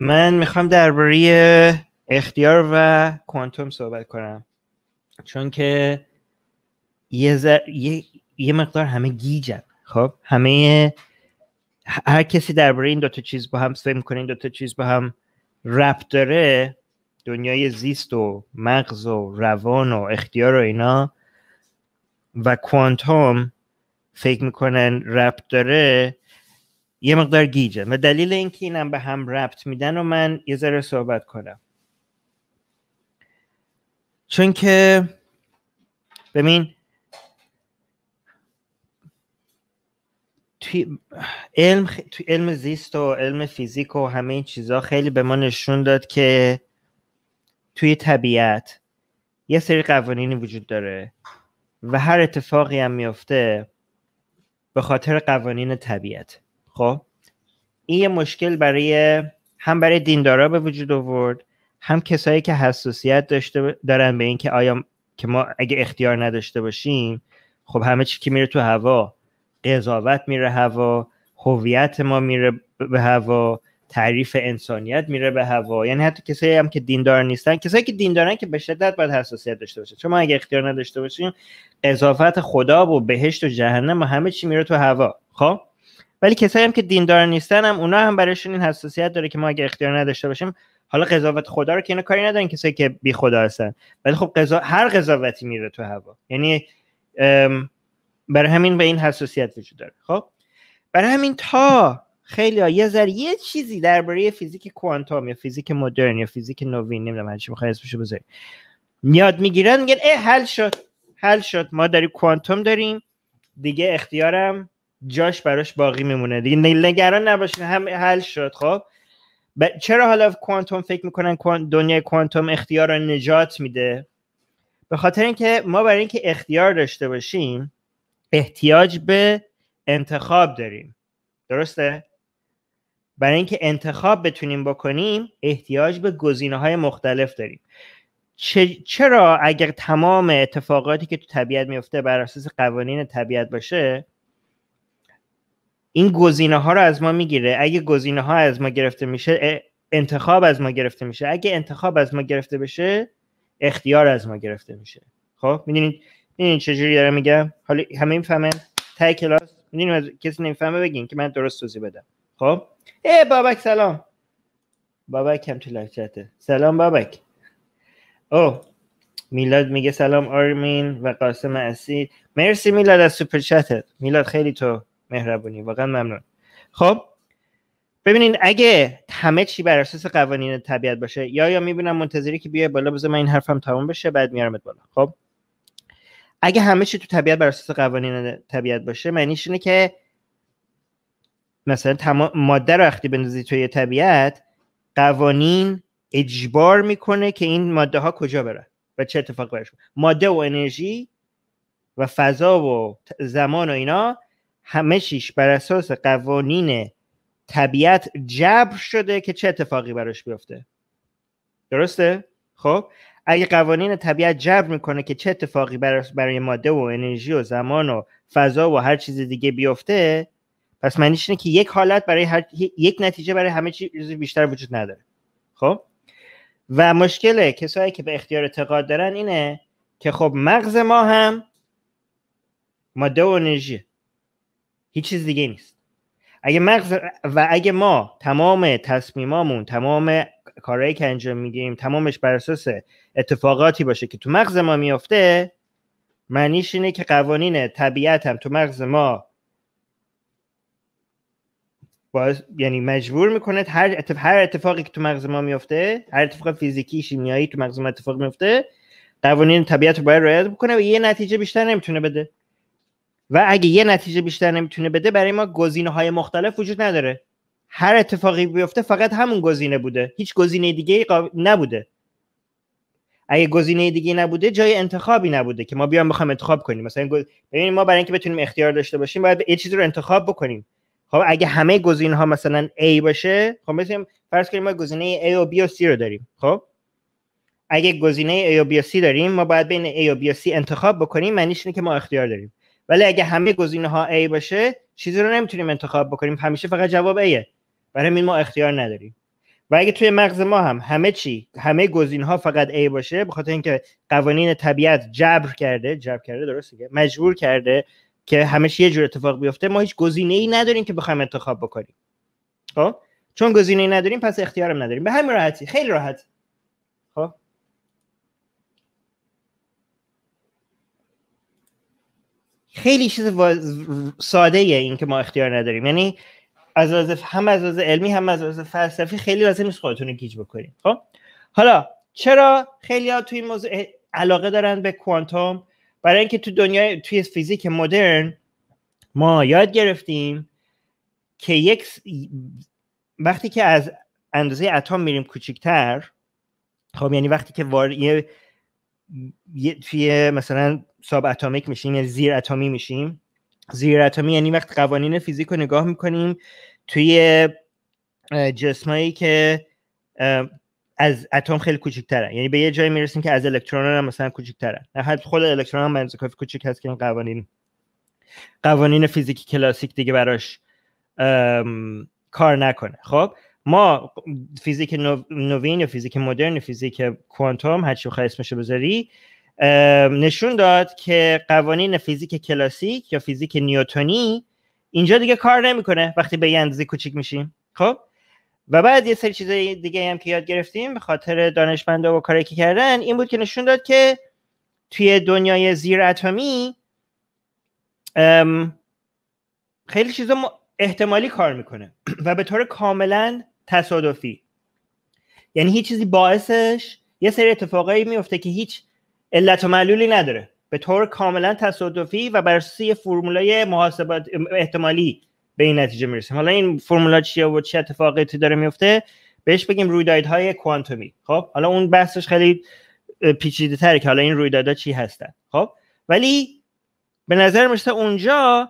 من میخوام درباره اختیار و کوانتوم صحبت کنم چون که یه, یه... مقدار همه گیجن خب همه هر کسی درباره این دوتا چیز با هم فکر میکنه این دوتا چیز با هم رپ داره دنیای زیست و مغز و روان و اختیار و اینا و کوانتوم فکر میکنن رپ داره یه مقدار گیجه و دلیل اینکه اینم به هم ربط میدن و من یه ذره صحبت کنم چون که ببین توی علم, خ... علم زیست و علم فیزیک و همه این چیزها خیلی به ما نشون داد که توی طبیعت یه سری قوانینی وجود داره و هر اتفاقی هم میفته به خاطر قوانین طبیعت خب این یه مشکل برای هم برای دیندارا به وجود آورد هم کسایی که حساسیت داشته دارن به اینکه آیا که ما اگه اختیار نداشته باشیم خب همه چی که میره تو هوا قضاوت میره هوا هویت ما میره به هوا تعریف انسانیت میره به هوا یعنی حتی کسایی هم که دیندار نیستن کسایی که دیندارن که به شدت باید حساسیت داشته باشه چون ما اگه اختیار نداشته باشیم قضاوت خدا و بهشت و جهنم و همه چی میره تو هوا خب ولی کسایی هم که دیندار نیستن هم اونا هم برایشون این حساسیت داره که ما اگه اختیار نداشته باشیم حالا قضاوت خدا رو که اینا کاری ندارن کسایی که بی خدا هستن ولی خب قضا... هر قضاوتی میره تو هوا یعنی برای همین به این حساسیت وجود داره خب برای همین تا خیلی ها یه ذره یه چیزی درباره فیزیک کوانتوم یا فیزیک مدرن یا فیزیک نوین نمیدونم هر چی اسمش اسمشو بذاری میگیرن میگن اه حل شد حل شد ما داریم کوانتوم داریم دیگه اختیارم جاش براش باقی میمونه دیگه نگران نباشین هم حل شد خب ب... چرا حالا کوانتوم فکر میکنن دنیای کوانتوم اختیار رو نجات میده به خاطر اینکه ما برای اینکه اختیار داشته باشیم احتیاج به انتخاب داریم درسته برای اینکه انتخاب بتونیم بکنیم احتیاج به گزینه های مختلف داریم چرا اگر تمام اتفاقاتی که تو طبیعت میفته بر اساس قوانین طبیعت باشه این گزینه ها رو از ما میگیره اگه گزینه ها از ما گرفته میشه انتخاب از ما گرفته میشه اگه انتخاب از ما گرفته بشه اختیار از ما گرفته میشه خب میدونید میدونید چجوری دارم میگم حالا همه فهمه؟ تای کلاس میدونید از کسی نمیفهمه بگین که من درست توضیح بدم خب ای بابک سلام بابک هم تو سلام بابک او میلاد میگه سلام آرمین و قاسم اسید مرسی میلاد از سوپر چتت میلاد خیلی تو مهربونی واقعا ممنون خب ببینین اگه همه چی بر اساس قوانین طبیعت باشه یا یا میبینم منتظری که بیای بالا بذار من این حرفم تمام بشه بعد میارمت بالا خب اگه همه چی تو طبیعت بر اساس قوانین طبیعت باشه معنیش اینه که مثلا ماده رو وقتی بندازی توی طبیعت قوانین اجبار میکنه که این ماده ها کجا بره. و چه اتفاق برش ماده و انرژی و فضا و زمان و اینا همه چیش بر اساس قوانین طبیعت جبر شده که چه اتفاقی براش بیفته درسته خب اگه قوانین طبیعت جبر میکنه که چه اتفاقی برای ماده و انرژی و زمان و فضا و هر چیز دیگه بیفته پس معنیش اینه که یک حالت برای هر... یک نتیجه برای همه چیز بیشتر وجود نداره خب و مشکل کسایی که به اختیار اعتقاد دارن اینه که خب مغز ما هم ماده و انرژی هیچ چیز دیگه نیست اگه مغز و اگه ما تمام تصمیمامون تمام کارهایی که انجام میدیم تمامش بر اساس اتفاقاتی باشه که تو مغز ما میافته معنیش اینه که قوانین طبیعت هم تو مغز ما یعنی مجبور میکنه هر هر اتفاقی که تو مغز ما میفته هر اتفاق فیزیکی شیمیایی تو مغز ما اتفاق میفته قوانین طبیعت رو باید رعایت بکنه و یه نتیجه بیشتر نمیتونه بده و اگه یه نتیجه بیشتر نمیتونه بده برای ما گزینه های مختلف وجود نداره هر اتفاقی بیفته فقط همون گزینه بوده هیچ گزینه دیگه نبوده اگه گزینه دیگه نبوده جای انتخابی نبوده که ما بیام بخوام انتخاب کنیم مثلا ببین ببینید ما برای اینکه بتونیم اختیار داشته باشیم باید یه چیزی رو انتخاب بکنیم خب اگه همه گزینه ها مثلا A باشه خب مثلا فرض کنیم ما گزینه A و B و C رو داریم خب اگه گزینه A و B و C داریم ما باید بین A و B و C انتخاب بکنیم معنیش اینه که ما اختیار داریم ولی اگه همه گزینه ها A باشه چیزی رو نمیتونیم انتخاب بکنیم همیشه فقط جواب ایه برای این ما اختیار نداریم و اگه توی مغز ما هم همه چی همه گزینه ها فقط A باشه بخاطر اینکه قوانین طبیعت جبر کرده جبر کرده درسته مجبور کرده که همش یه جور اتفاق بیفته ما هیچ گزینه ای نداریم که بخوایم انتخاب بکنیم خب چون گزینه ای نداریم پس اختیارم نداریم به همین راحتی خیلی راحت خیلی چیز ساده ایه این که ما اختیار نداریم یعنی از از هم از از علمی هم از از فلسفی خیلی لازم نیست خودتون رو گیج بکنیم خب حالا چرا خیلی ها توی این موضوع علاقه دارن به کوانتوم برای اینکه تو دنیای توی فیزیک مدرن ما یاد گرفتیم که یک وقتی که از اندازه اتم میریم کوچیکتر خب یعنی وقتی که وارد یه توی مثلا ساب اتمیک میشیم یعنی زیر اتمی میشیم زیر اتمی یعنی وقت قوانین فیزیک رو نگاه میکنیم توی جسمایی که از اتم خیلی کوچیک‌تره یعنی به یه جایی میرسیم که از الکترون هم مثلا کوچیک‌ترن حتی خود الکترون هم کافی کوچیک هست که این قوانین قوانین فیزیکی کلاسیک دیگه براش کار نکنه خب ما فیزیک نو، نوین یا فیزیک مدرن فیزیک کوانتوم هر چی اسمش بذاری نشون داد که قوانین فیزیک کلاسیک یا فیزیک نیوتونی اینجا دیگه کار نمیکنه وقتی به یه اندازه کوچیک میشیم خب و بعد یه سری چیزای دیگه هم که یاد گرفتیم به خاطر دانشمندا و کاری که کردن این بود که نشون داد که توی دنیای زیر اتمی خیلی چیزا احتمالی کار میکنه و به طور کاملا تصادفی یعنی هیچ چیزی باعثش یه سری اتفاقایی میفته که هیچ علت و معلولی نداره به طور کاملا تصادفی و بر اساس یه فرمولای محاسبات احتمالی به این نتیجه میرسیم حالا این فرمولا چیه و چه اتفاقی داره میفته بهش بگیم رویدادهای کوانتومی خب حالا اون بحثش خیلی پیچیده تره که حالا این رویدادها چی هستن خب ولی به نظر میشه اونجا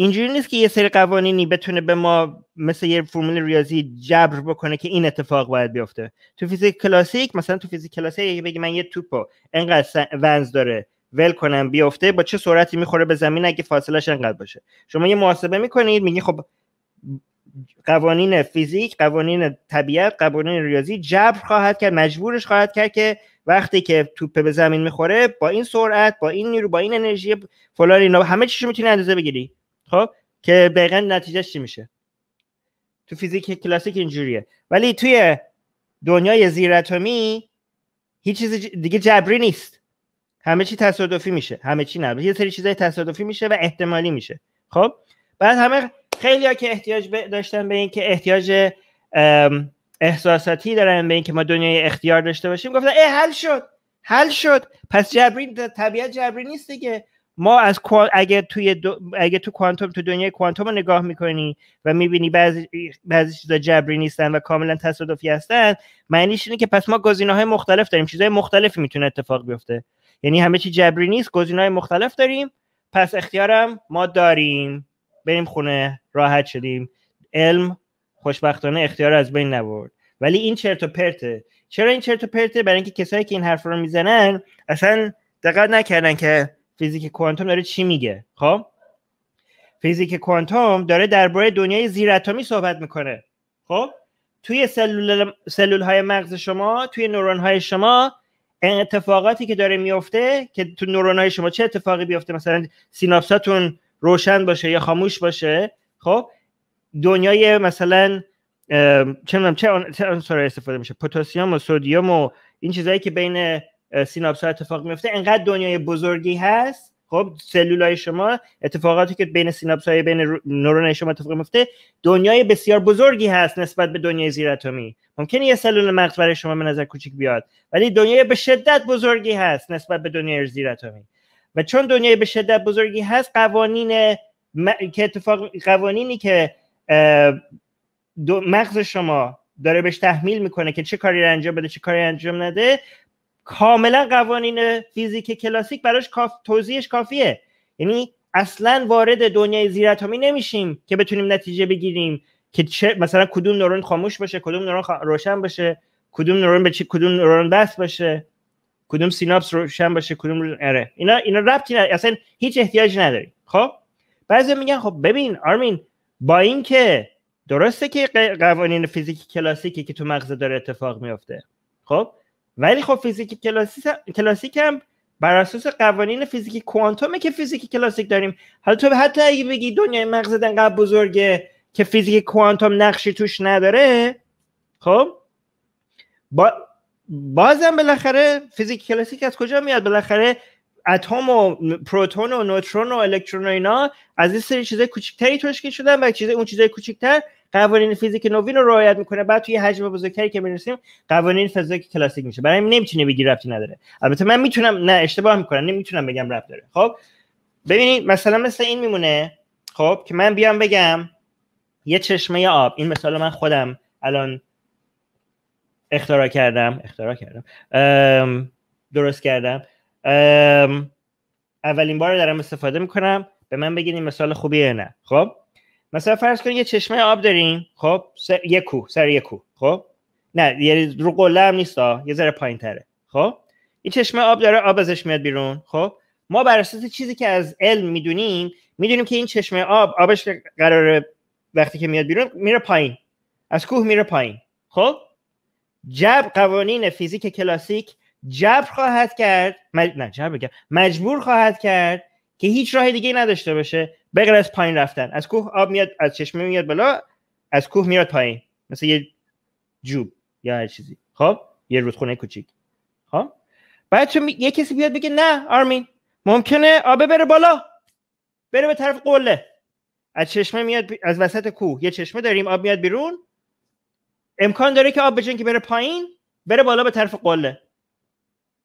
اینجوری نیست که یه سری قوانینی بتونه به ما مثل یه فرمول ریاضی جبر بکنه که این اتفاق باید بیفته تو فیزیک کلاسیک مثلا تو فیزیک کلاسیک اگه بگی من یه توپو انقدر ونز داره ول کنم بیفته با چه سرعتی میخوره به زمین اگه فاصلش انقدر باشه شما یه محاسبه میکنید میگی خب قوانین فیزیک قوانین طبیعت قوانین ریاضی جبر خواهد کرد مجبورش خواهد کرد که وقتی که توپه به زمین میخوره با این سرعت با این نیرو با این انرژی فلان اینا همه چیزو میتونی اندازه بگیری خب که دقیقا نتیجه چی میشه تو فیزیک کلاسیک اینجوریه ولی توی دنیای زیراتمی هیچ چیز دیگه جبری نیست همه چی تصادفی میشه همه چی نه یه سری چیزای تصادفی میشه و احتمالی میشه خب بعد همه خیلی ها که احتیاج داشتن به این که احتیاج احساساتی دارن به اینکه ما دنیای اختیار داشته باشیم گفتن ای حل شد حل شد پس جبری طبیعت جبری نیست دیگه ما از اگر توی دو... اگر تو کوانتوم تو دنیای کوانتوم رو نگاه میکنی و میبینی بعضی بعضی چیزا جبری نیستن و کاملا تصادفی هستن معنیش اینه که پس ما گزینه های مختلف داریم چیزهای مختلفی میتونه اتفاق بیفته یعنی همه چی جبری نیست گزینه های مختلف داریم پس اختیارم ما داریم بریم خونه راحت شدیم علم خوشبختانه اختیار از بین نبرد ولی این چرت و پرته چرا این چرت و پرته برای اینکه کسایی که این حرف رو میزنن اصلا دقت نکردن که فیزیک کوانتوم داره چی میگه خب فیزیک کوانتوم داره درباره دنیای زیر اتمی صحبت میکنه خب توی سلول, سلول های مغز شما توی نورون های شما اتفاقاتی که داره میفته که تو نورون های شما چه اتفاقی بیفته مثلا سیناپساتون روشن باشه یا خاموش باشه خب دنیای مثلا چه چه استفاده میشه پتاسیم و سدیم و این چیزایی که بین سیناپس اتفاق میفته انقدر دنیای بزرگی هست خب سلول های شما اتفاقاتی که بین سیناپس های بین نورون شما اتفاق میفته دنیای بسیار بزرگی هست نسبت به دنیای زیر اتمی ممکنه یه سلول مغز برای شما به نظر کوچیک بیاد ولی دنیای به شدت بزرگی هست نسبت به دنیای زیر اتمی و چون دنیای به شدت بزرگی هست قوانین م... که اتفاق قوانینی که مغز شما داره بهش تحمیل میکنه که چه کاری انجام بده چه کاری انجام نده کاملا قوانین فیزیک کلاسیک براش کاف... توضیحش کافیه یعنی اصلا وارد دنیای زیراتمی نمیشیم که بتونیم نتیجه بگیریم که چه مثلا کدوم نورون خاموش باشه کدوم نورون روشن باشه کدوم نورون به چی کدوم نورون بس باشه کدوم سیناپس روشن باشه کدوم اره اینا اینا ربطی نداره اصلا هیچ احتیاجی نداری خب بعضی میگن خب ببین آرمین با اینکه درسته که قوانین فیزیک کلاسیکی که تو مغز داره اتفاق میفته خب ولی خب فیزیک کلاسیک کلاسیک هم بر اساس قوانین فیزیک کوانتومه که فیزیک کلاسیک داریم حالا تو حتی اگه بگی دنیای مغزت انقدر بزرگه که فیزیک کوانتوم نقشی توش نداره خب با بازم بالاخره فیزیک کلاسیک از کجا میاد بالاخره اتم و پروتون و نوترون و الکترون و اینا از این سری چیزای کوچیکتری تشکیل شدن و چیزای اون چیزای کوچیکتر قوانین فیزیک نوین رو رعایت میکنه بعد توی حجم بزرگتری که می‌رسیم قوانین فیزیک کلاسیک میشه برای همین نمیتونه بگی نداره البته من میتونم نه اشتباه میکنم نمیتونم بگم رفت داره خب ببینید مثلا مثل این میمونه خب که من بیام بگم یه چشمه آب این مثال من خودم الان اختراع کردم اختراع کردم درست کردم اولین بار دارم استفاده میکنم به من بگید این مثال خوبیه نه خب مثلا فرض کنید یه چشمه آب داریم خب سر یه کوه سر یه کوه خب نه یه رو قله هم نیستا یه ذره پایین تره خب این چشمه آب داره آب ازش میاد بیرون خب ما بر اساس چیزی که از علم میدونیم میدونیم که این چشمه آب آبش قرار وقتی که میاد بیرون میره پایین از کوه میره پایین خب جبر قوانین فیزیک کلاسیک جبر خواهد کرد نه جبر بگم مجبور خواهد کرد که هیچ راه دیگه نداشته باشه بغیر از پایین رفتن از کوه آب میاد از چشمه میاد بالا از کوه میاد پایین مثل یه جوب یا هر چیزی خب یه رودخونه کوچیک خب بعد چون می... یه کسی بیاد بگه نه آرمین ممکنه آب بره بالا بره به طرف قله از چشمه میاد از وسط کوه یه چشمه داریم آب میاد بیرون امکان داره که آب بجن که بره پایین بره بالا به طرف قله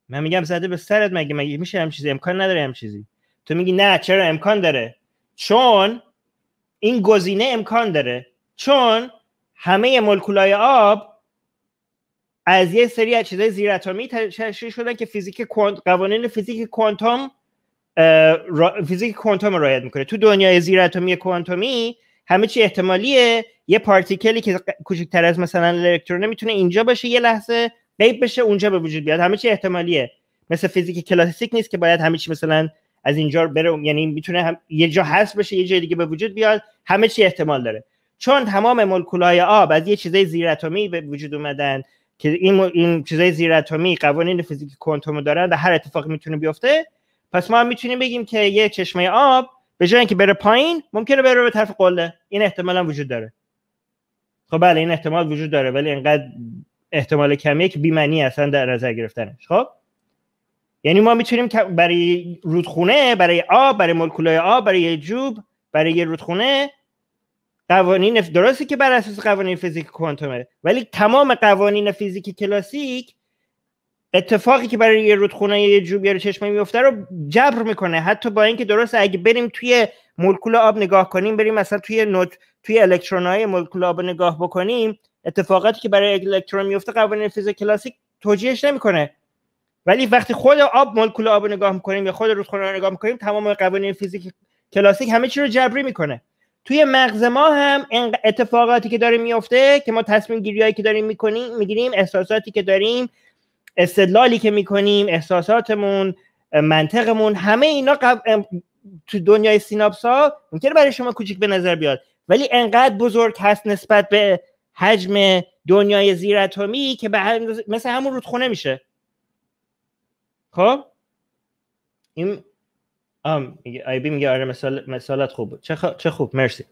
من میگم زده به سرت مگه مگه میشه هم چیزی امکان نداره هم چیزی تو میگی نه چرا امکان داره چون این گزینه امکان داره چون همه مولکولای آب از یه سری از چیزای زیر اتمی تشکیل شدن که فیزیک قوانین فیزیک کوانتوم فیزیک کوانتوم رعایت میکنه تو دنیای زیر اتمی کوانتومی همه چی احتمالیه یه پارتیکلی که کوچکتر از مثلا الکترون میتونه اینجا باشه یه لحظه غیب بشه اونجا به وجود بیاد همه چی احتمالیه مثل فیزیک کلاسیک نیست که باید همه چی مثلا از اینجا بره یعنی میتونه هم یه جا هست بشه یه جای دیگه به وجود بیاد همه چی احتمال داره چون تمام مولکولای آب از یه چیزای زیر اتمی به وجود اومدن که این این چیزای زیر قوانین فیزیک کوانتومو دارن و هر اتفاقی میتونه بیفته پس ما میتونیم بگیم که یه چشمه آب به جای اینکه بره پایین ممکنه بره به طرف قله این احتمال هم وجود داره خب بله این احتمال وجود داره ولی انقدر احتمال کمی که بی‌معنی اصلا در نظر گرفتنش خب یعنی ما میتونیم برای رودخونه برای آب برای مولکولای آب برای جوب برای رودخونه قوانین درسته که بر اساس قوانین فیزیک کوانتومه ولی تمام قوانین فیزیک کلاسیک اتفاقی که برای یه رودخونه یه جوب یا چشمه میفته رو جبر میکنه حتی با اینکه درست اگه بریم توی مولکول آب نگاه کنیم بریم مثلا توی نوت توی الکترون های مولکول آب نگاه بکنیم اتفاقاتی که برای الکترون میفته قوانین فیزیک کلاسیک توجیهش نمیکنه ولی وقتی خود آب مولکول آب رو نگاه میکنیم یا خود رودخونه رو نگاه میکنیم تمام قوانین فیزیک کلاسیک همه چی رو جبری میکنه توی مغز ما هم اتفاقاتی که داره میفته که ما تصمیم گیریایی که داریم میکنیم میگیریم احساساتی که داریم استدلالی که میکنیم احساساتمون منطقمون همه اینا قب... تو دنیای سیناپسا ها برای شما کوچیک به نظر بیاد ولی انقدر بزرگ هست نسبت به حجم دنیای زیر که به مثل همون رودخونه میشه خب این آم آیبی میگه آره مثال مثالت خوب بود چه, چه خوب مرسی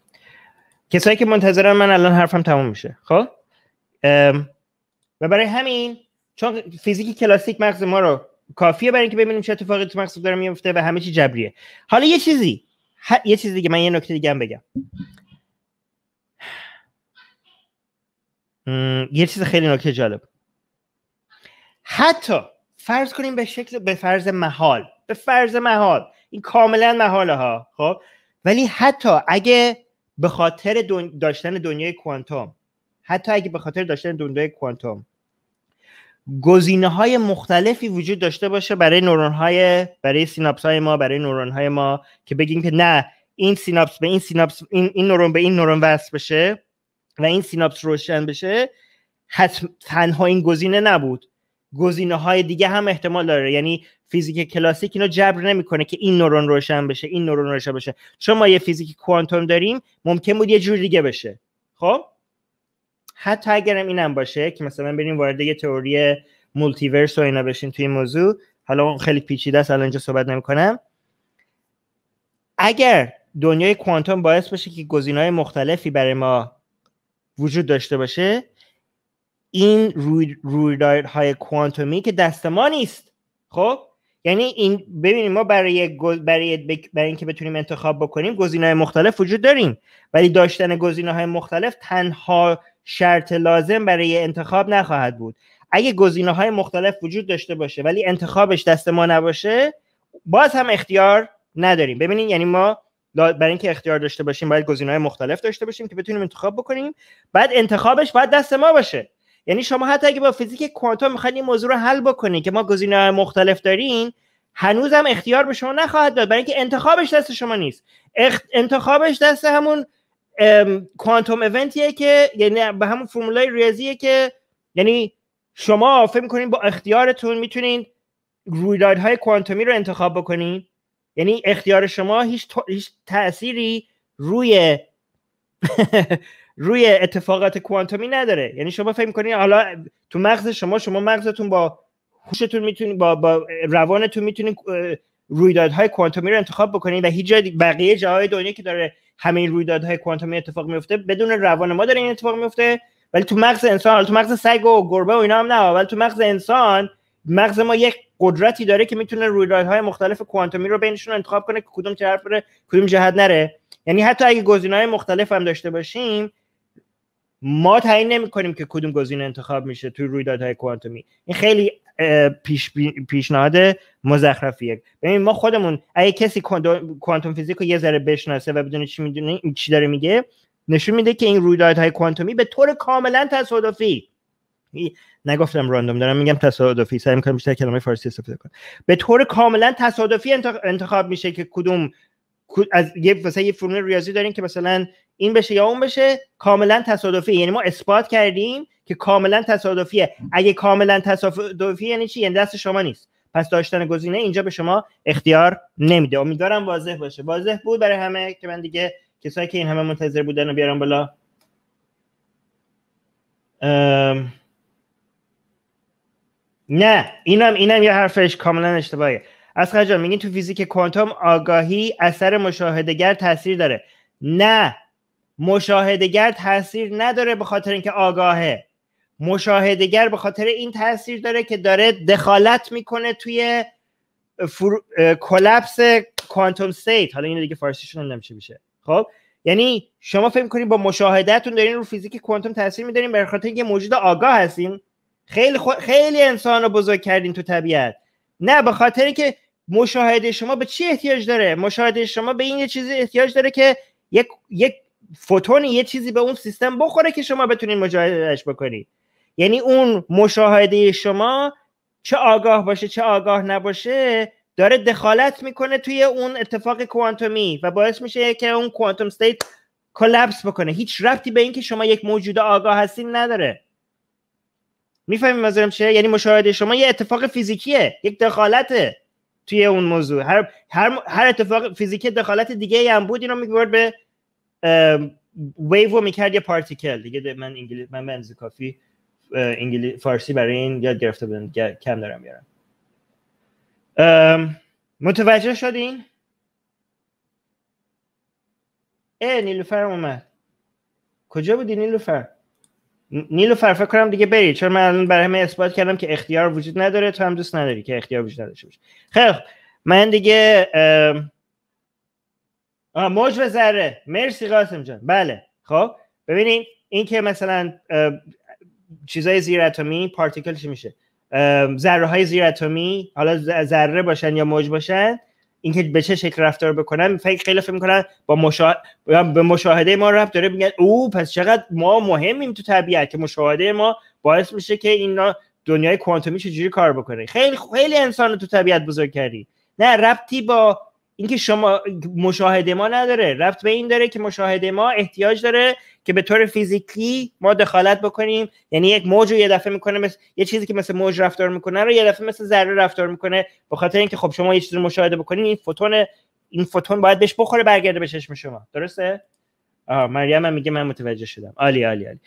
کسایی که منتظرن من الان حرفم تموم میشه خب و برای همین چون فیزیک کلاسیک مغز ما رو کافیه برای اینکه ببینیم چه اتفاقی تو مغز داره میفته و همه چی جبریه حالا یه چیزی ه... یه چیزی دیگه من یه نکته دیگه هم بگم یه چیز خیلی نکته جالب حتی فرض کنیم به شکل به فرض محال به فرض محال این کاملا محاله ها خب ولی حتی اگه به خاطر داشتن دنیای کوانتوم حتی اگه به خاطر داشتن دنیای کوانتوم گزینه های مختلفی وجود داشته باشه برای نورون های برای سیناپس های ما برای نورون های ما که بگیم که نه این سیناپس به این سیناپس این, این نورون به این نورون وصل بشه و این سیناپس روشن بشه حتما تنها این گزینه نبود گزینه های دیگه هم احتمال داره یعنی فیزیک کلاسیک اینو جبر نمیکنه که این نورون روشن بشه این نورون روشن بشه چون ما یه فیزیک کوانتوم داریم ممکن بود یه جور دیگه بشه خب حتی اگرم اینم باشه که مثلا بریم وارد یه تئوری مولتیورس و اینا بشیم توی این موضوع حالا خیلی پیچیده است الان اینجا صحبت نمیکنم اگر دنیای کوانتوم باعث بشه که گزینه‌های مختلفی برای ما وجود داشته باشه این روی های کوانتومی که دست ما نیست خب یعنی این ببینیم ما برای برای برای اینکه بتونیم انتخاب بکنیم گزینه‌های مختلف وجود داریم ولی داشتن های مختلف تنها شرط لازم برای انتخاب نخواهد بود اگه های مختلف وجود داشته باشه ولی انتخابش دست ما نباشه باز هم اختیار نداریم ببینید یعنی ما برای اینکه اختیار داشته باشیم باید گزینه‌های مختلف داشته باشیم که بتونیم انتخاب بکنیم بعد انتخابش باید دست ما باشه یعنی شما حتی اگه با فیزیک کوانتوم میخواید این موضوع رو حل بکنید که ما گزینه‌های مختلف دارین هنوز هم اختیار به شما نخواهد داد برای اینکه انتخابش دست شما نیست انتخابش دست همون کوانتوم ایونتیه که یعنی به همون فرمولای ریاضیه که یعنی شما فکر میکنین با اختیارتون میتونین رویدادهای کوانتومی رو انتخاب بکنین یعنی اختیار شما هیچ, تاثیری هیچ تأثیری روی روی اتفاقات کوانتومی نداره یعنی شما فکر کنی حالا تو مغز شما شما مغزتون با خوشتون میتونید با, با روانتون میتونید رویدادهای کوانتومی رو انتخاب بکنید و هیچ جای بقیه جاهای دنیا که داره همه این رویدادهای کوانتومی اتفاق میفته بدون روان ما داره این اتفاق میفته ولی تو مغز انسان تو مغز سگ و گربه و اینا هم نه ولی تو مغز انسان مغز ما یک قدرتی داره که میتونه رویدادهای مختلف کوانتومی رو بینشون انتخاب کنه که کدوم طرف بره کدوم جهت نره یعنی حتی اگه گزینه‌های مختلف هم داشته باشیم ما تعیین نمیکنیم که کدوم گزینه انتخاب میشه توی رویدادهای کوانتومی این خیلی پیش پیشنهاد مزخرفیه ببین ما خودمون اگه کسی کوانتوم فیزیک رو یه ذره بشناسه و بدونه چی میدونه چی داره میگه نشون میده که این رویدادهای کوانتومی به طور کاملا تصادفی نگفتم راندوم دارم میگم تصادفی سعی میکنم بیشتر کلمه فارسی استفاده کنم به طور کاملا تصادفی انتخاب میشه که کدوم از یه مثلا یه فرمول ریاضی داریم که مثلا این بشه یا اون بشه کاملا تصادفی یعنی ما اثبات کردیم که کاملا تصادفیه اگه کاملا تصادفی یعنی چی یعنی دست شما نیست پس داشتن گزینه اینجا به شما اختیار نمیده امیدوارم واضح باشه واضح بود برای همه که من دیگه کسایی که این همه منتظر بودن رو بیارم بالا ام... نه اینم اینم یه حرفش کاملا اشتباهه از جان میگین تو فیزیک کوانتوم آگاهی اثر مشاهدهگر تاثیر داره نه مشاهدگر تاثیر نداره به خاطر اینکه آگاهه مشاهدگر به خاطر این تاثیر داره که داره دخالت میکنه توی فرو... کلپس کوانتوم سیت حالا این دیگه فارسیشون نمیشه میشه خب یعنی شما فکر میکنید با مشاهدهتون دارین رو فیزیک کوانتوم تاثیر میدارین به خاطر اینکه موجود آگاه هستین خیلی خیلی انسان رو بزرگ کردین تو طبیعت نه به خاطر که مشاهده شما به چی احتیاج داره مشاهده شما به این چیزی احتیاج داره که یک یک فوتون یه چیزی به اون سیستم بخوره که شما بتونین مشاهدهش بکنی یعنی اون مشاهده شما چه آگاه باشه چه آگاه نباشه داره دخالت میکنه توی اون اتفاق کوانتومی و باعث میشه که اون کوانتوم استیت کلپس بکنه هیچ ربطی به اینکه شما یک موجود آگاه هستین نداره میفهمی منظورم چه؟ یعنی مشاهده شما یه اتفاق فیزیکیه یک دخالته توی اون موضوع هر, هر, هر اتفاق فیزیکی دخالت دیگه هم بود اینو به ویو رو میکرد یه پارتیکل دیگه من انگلیس من بنز کافی انگلیسی فارسی برای این یاد گرفته بودم کم دارم میارم متوجه شدین نیلوفر اومد کجا بودی نیلوفر نیلوفر فکر کنم دیگه بری چون من الان برای همه اثبات کردم که اختیار وجود نداره تو هم دوست نداری که اختیار وجود نداشته باشه خیلی من دیگه موج و ذره مرسی قاسم جان بله خب ببینید این که مثلا چیزای زیر اتمی پارتیکل چی میشه ذره های زیر اتمی حالا ذره باشن یا موج باشن اینکه به چه شکل رفتار بکنن فکر خیلی فکر میکنن با به مشاهده ما رفت داره میگن او پس چقدر ما مهمیم تو طبیعت که مشاهده ما باعث میشه که اینا دنیای کوانتومی چجوری کار بکنه خیلی خیلی انسان رو تو طبیعت بزرگ کردی نه ربطی با اینکه شما مشاهده ما نداره رفت به این داره که مشاهده ما احتیاج داره که به طور فیزیکی ما دخالت بکنیم یعنی یک موج رو یه دفعه میکنه یه چیزی که مثل موج رفتار میکنه رو یه دفعه مثل ذره رفتار میکنه به خاطر اینکه خب شما یه چیزی رو مشاهده بکنید این فوتون این فوتون باید بهش بخوره برگرده به چشم شما درسته آه، مریم هم میگه من متوجه شدم عالی عالی عالی